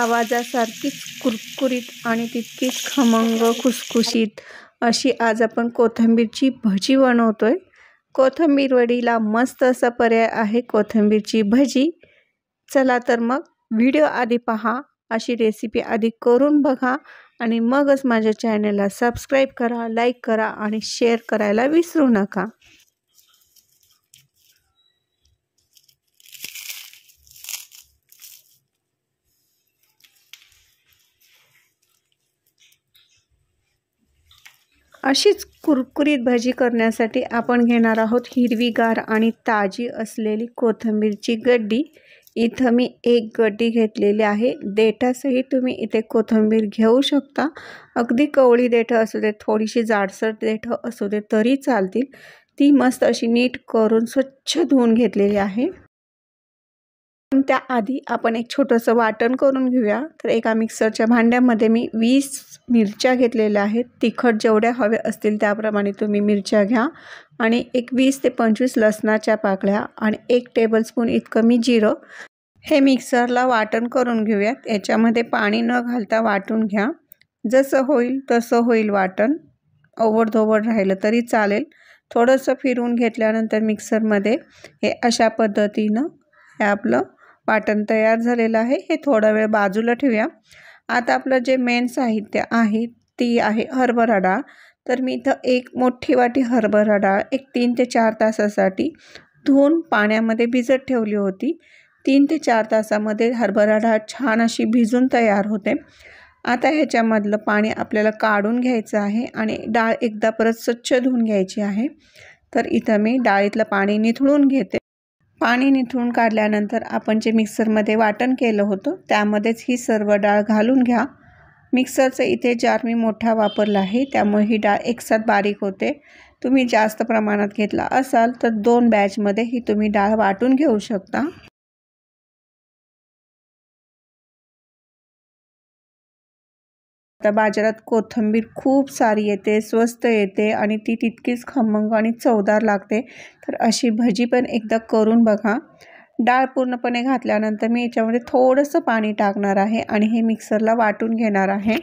आवाजासारखीच कुरकुरीत आणि तितकीच खमंग खुसखुशीत अशी आज आपण कोथिंबीरची भजी बनवतो आहे कोथिंबीर वडीला मस्त असा पर्याय आहे कोथिंबीरची भजी चला तर मग व्हिडिओ आधी पहा अशी रेसिपी आधी करून बघा आणि मगच माझ्या चॅनलला सबस्क्राईब करा लाईक करा आणि शेअर करायला विसरू नका अशीच कुरकुरीत भाजी करण्यासाठी आपण घेणार आहोत हिरवीगार आणि ताजी असलेली कोथिंबीरची गड्डी इथं मी एक गड्डी घेतलेली आहे देठासही तुम्ही इथे कोथिंबीर घेऊ शकता अगदी कवळी देठं असू दे थोडीशी जाडसर देठं असू दे तरी चालतील ती मस्त अशी नीट करून स्वच्छ धुवून घेतलेली आहे त्याआधी आपण एक छोटंसं वाटण करून घेऊया तर एका मिक्सरच्या भांड्यामध्ये मी वीस मिरच्या घेतलेल्या आहेत तिखट जेवढ्या हवे असतील त्याप्रमाणे तुम्ही मिरच्या घ्या आणि एक वीस ते पंचवीस लसणाच्या पाकळ्या आणि एक टेबलस्पून इतकं मी जिरं हे मिक्सरला वाटण करून घेऊयात याच्यामध्ये पाणी न घालता वाटून घ्या जसं होईल तसं होईल वाटण ओवरधोवड राहिलं तरी चालेल थोडंसं फिरून घेतल्यानंतर मिक्सरमध्ये हे अशा पद्धतीनं हे आपलं वाटण तयार झालेलं आहे हे थोडा वेळ बाजूला ठेवूया आता आपलं जे मेन साहित्य आहे ती आहे हरभरा डाळ तर मी इथं एक मोठी वाटी हरभरा डाळ एक तीन ते चार तासासाठी धुवून पाण्यामध्ये भिजत ठेवली होती तीन ते चार तासामध्ये हरभरा डाळ छान अशी भिजून तयार होते आता ह्याच्यामधलं पाणी आपल्याला काढून घ्यायचं आहे आणि डाळ एकदा परत स्वच्छ धुवून घ्यायची आहे तर इथं मी डाळीतलं पाणी निथळून घेते पाणी निथळून काढल्यानंतर आपण जे मिक्सरमध्ये वाटण केलं होतं त्यामध्येच ही सर्व डाळ घालून घ्या मिक्सरचं इथे जार मी मोठा वापरला आहे त्यामुळे ही डाळ एकसाथ बारीक होते तुम्ही जास्त प्रमाणात घेतला असाल तर दोन बॅचमध्ये ही तुम्ही डाळ वाटून घेऊ शकता तर बाजारात कोथिंबीर खूप सारी येते स्वस्त येते आणि ती तितकीच खमंग आणि चवदार लागते तर अशी भजी पण एकदा करून बघा डाळ पूर्णपणे घातल्यानंतर मी याच्यामध्ये थोडंसं पाणी टाकणार आहे आणि हे मिक्सरला वाटून घेणार आहे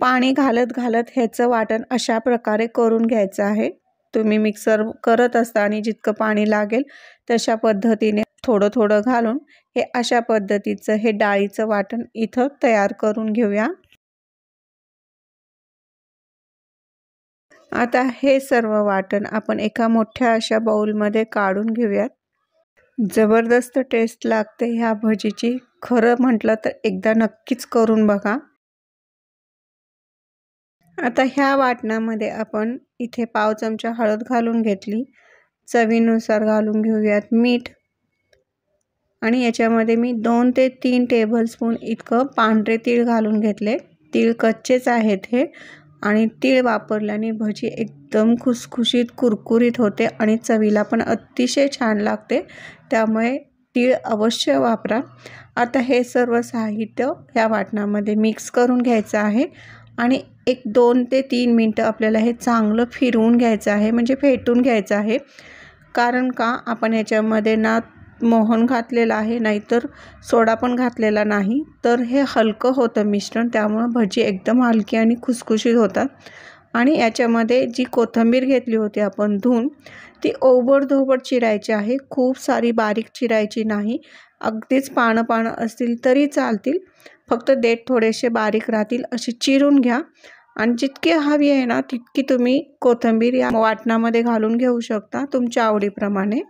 पाणी घालत घालत ह्याचं वाटण अशा प्रकारे करून घ्यायचं आहे तुम्ही मिक्सर करत असता आणि जितकं पाणी लागेल तशा पद्धतीने थोडं थोडं घालून हे अशा पद्धतीचं हे डाळीचं वाटण इथं तयार करून घेऊया आता हे सर्व वाटण आपण एका मोठ्या अशा बाउलमध्ये काढून घेऊयात जबरदस्त टेस्ट लागते ह्या भजीची खरं म्हटलं तर एकदा नक्कीच करून बघा आता ह्या वाटणामध्ये आपण इथे पाव चमचा हळद घालून घेतली चवीनुसार घालून घेऊयात मीठ आणि याच्यामध्ये मी दोन ते तीन टेबलस्पून इतकं पांढरे तीळ घालून घेतले तीळ कच्चेच आहेत हे आणि तीळ वापरल्याने भजी एकदम खुसखुशीत कुरकुरीत होते आणि चवीला पण अतिशय छान लागते त्यामुळे तीळ अवश्य वापरा आता हे सर्व साहित्य ह्या वाटणामध्ये मिक्स करून घ्यायचं आहे आणि एक दोन ते तीन मिनटं आपल्याला हे चांगलं फिरवून घ्यायचं आहे म्हणजे फेटून घ्यायचं आहे कारण का आपण याच्यामध्ये ना मोहन घातलेला आहे नाहीतर सोडा पण घातलेला नाही तर हे हलकं होतं मिश्रण त्यामुळं भजी एकदम हलकी आणि खुसखुशीत होतात आणि याच्यामध्ये जी कोथिंबीर घेतली होती आपण धुवून ती ओबडधोबड चिरायची आहे खूप सारी बारीक चिरायची नाही अगदीच पानं पानं असतील तरी चालतील फक्त देठ थोडेसे बारीक राहतील अशी चिरून घ्या आणि जितकी हवी आहे ना तितकी तुम्ही कोथिंबीर या वाटणामध्ये घालून घेऊ शकता तुमच्या आवडीप्रमाणे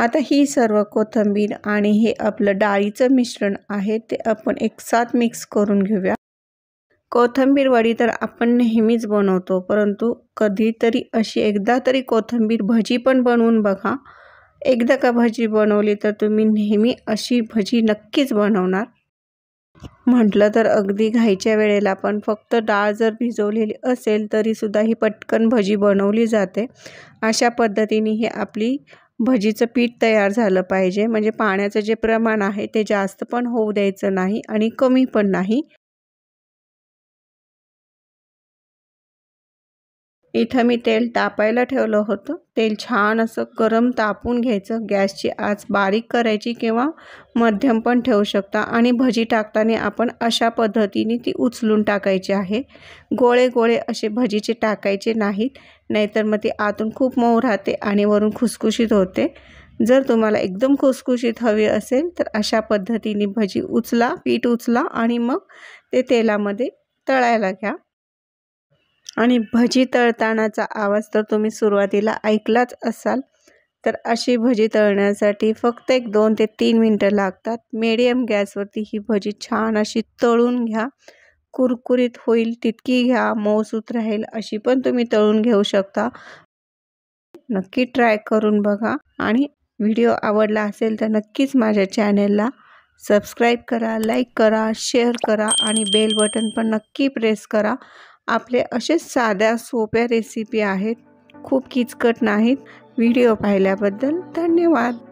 आता ही सर्व कोथंबीर आणि हे आपलं डाळीचं मिश्रण आहे ते आपण एकसाथ मिक्स करून घेऊया कोथंबीर वडी तर आपण नेहमीच बनवतो परंतु कधीतरी अशी एकदा तरी कोथंबीर भजी पण बनवून बघा एकदा का भजी बनवली तर तुम्ही नेहमी अशी भजी नक्कीच बनवणार म्हटलं तर अगदी घाईच्या वेळेला पण फक्त डाळ जर भिजवलेली असेल तरीसुद्धा ही पटकन भजी बनवली जाते अशा पद्धतीने ही आपली भजीचं पीठ तयार झालं पाहिजे म्हणजे पाण्याचं जे प्रमाण आहे ते जास्त पण होऊ द्यायचं नाही आणि कमी पण नाही इथं मी तेल तापायला ठेवलं होतं तेल छान असं गरम तापून घ्यायचं गॅसची आच बारीक करायची किंवा मध्यम पण ठेवू शकता आणि भजी टाकताना आपण अशा पद्धतीने ती उचलून टाकायची आहे गोळे गोळे असे भजीचे टाकायचे नाहीत नाहीतर मग ती आतून खूप मऊ राहते आणि वरून खुसखुशीत होते जर तुम्हाला एकदम खुसखुशीत हवी असेल तर अशा पद्धतीने भजी उचला पीठ उचला आणि मग ते तेलामध्ये तळायला घ्या आणि भजी तळतानाचा आवाज तर तुम्ही सुरुवातीला ऐकलाच असाल तर अशी भजी तळण्यासाठी फक्त एक दोन ते तीन मिनटं लागतात मिडियम गॅसवरती ही भजी छान अशी तळून घ्या कुरकुरीत होईल तितकी घ्या मऊसूत राहील अशी पण तुम्ही तळून घेऊ शकता नक्की ट्राय करून बघा आणि व्हिडिओ आवडला असेल तर नक्कीच माझ्या चॅनेलला सबस्क्राईब करा लाईक करा शेअर करा आणि बेल बटन पण नक्की प्रेस करा आपले असे साध्या सोप्या रेसिपी आहेत खूप किचकट नाहीत व्हिडिओ पाहिल्याबद्दल धन्यवाद